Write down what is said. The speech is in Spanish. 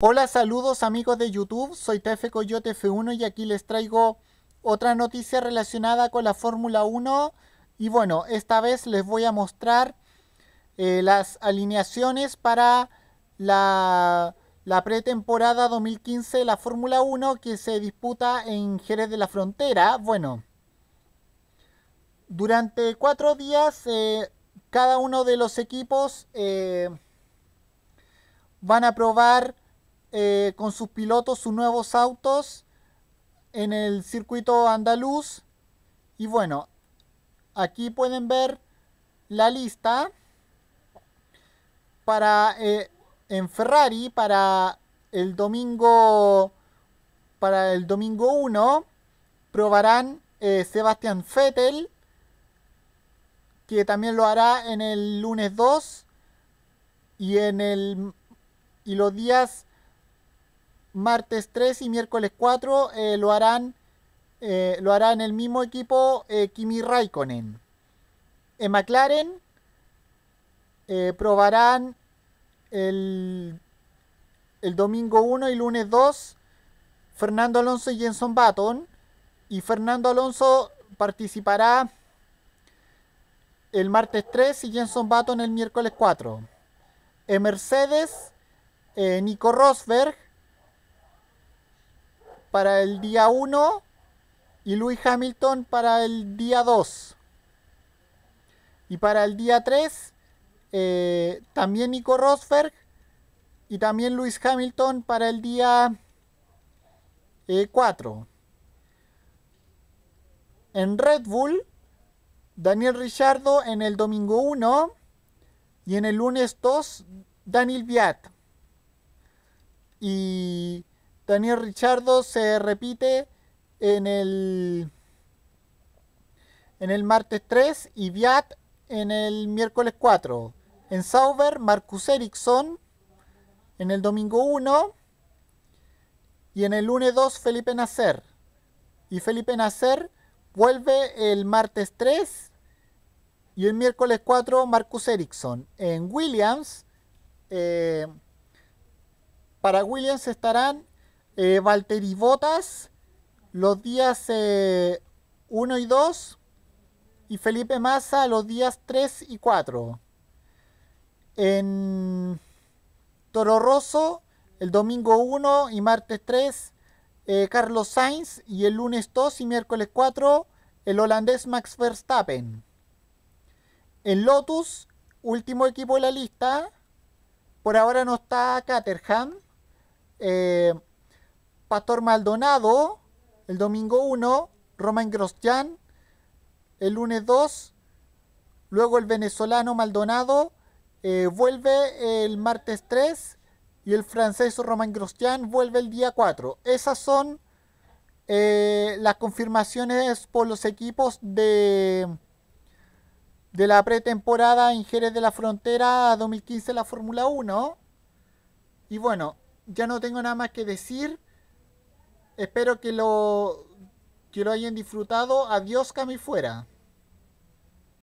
Hola, saludos amigos de YouTube, soy TF Coyote F1 y aquí les traigo otra noticia relacionada con la Fórmula 1 y bueno, esta vez les voy a mostrar eh, las alineaciones para la, pretemporada 2015 de la Fórmula 1 que se disputa en Jerez de la Frontera. Bueno, durante cuatro días eh, cada uno de los equipos eh, van a probar eh, con sus pilotos, sus nuevos autos en el circuito andaluz. Y bueno, aquí pueden ver la lista para eh, en Ferrari para el domingo para el domingo 1 probarán eh, Sebastián Vettel que también lo hará en el lunes 2 y en el y los días martes 3 y miércoles 4 eh, lo harán eh, lo el mismo equipo eh, Kimi Raikkonen. En McLaren probarán el, domingo 1 y lunes 2 Fernando Alonso y Jenson Button. Y Fernando Alonso participará el martes 3 y Jenson Button el miércoles 4. En Mercedes, Nico Rosberg para el día 1 y Luis Hamilton para el día 2. Y para el día 3, eh, también Nico Rosberg y también Luis Hamilton para el día 4. Eh, en Red Bull, Daniel Ricciardo en el domingo 1 y en el lunes 2, Daniel viat Y Daniel Richardo se repite en el, martes 3 y Viat en el miércoles 4. En Sauber, Marcus Ericsson en el domingo 1 y en el lunes 2 Felipe Nacer. Y Felipe Nacer vuelve el martes 3 y el miércoles 4 Marcus Ericsson. En Williams, eh, para Williams estarán eh, Valtteri Botas, los días 1 eh, y 2, y Felipe Massa los días 3 y 4. En Toro Rosso, el domingo 1 y martes 3, eh, Carlos Sainz, y el lunes 2 y miércoles 4, el holandés Max Verstappen. En Lotus, último equipo de la lista, por ahora no está Caterham. Eh, Pastor Maldonado, el domingo 1, Romain Grosjean, el lunes 2, luego el venezolano Maldonado, eh, vuelve el martes 3 y el francés Romain Grosjean vuelve el día 4. Esas son eh, las confirmaciones por los equipos de, de la pretemporada en Jerez de la Frontera 2015 la Fórmula 1. Y bueno, ya no tengo nada más que decir. Espero que lo, que lo hayan disfrutado. Adiós, Cami Fuera.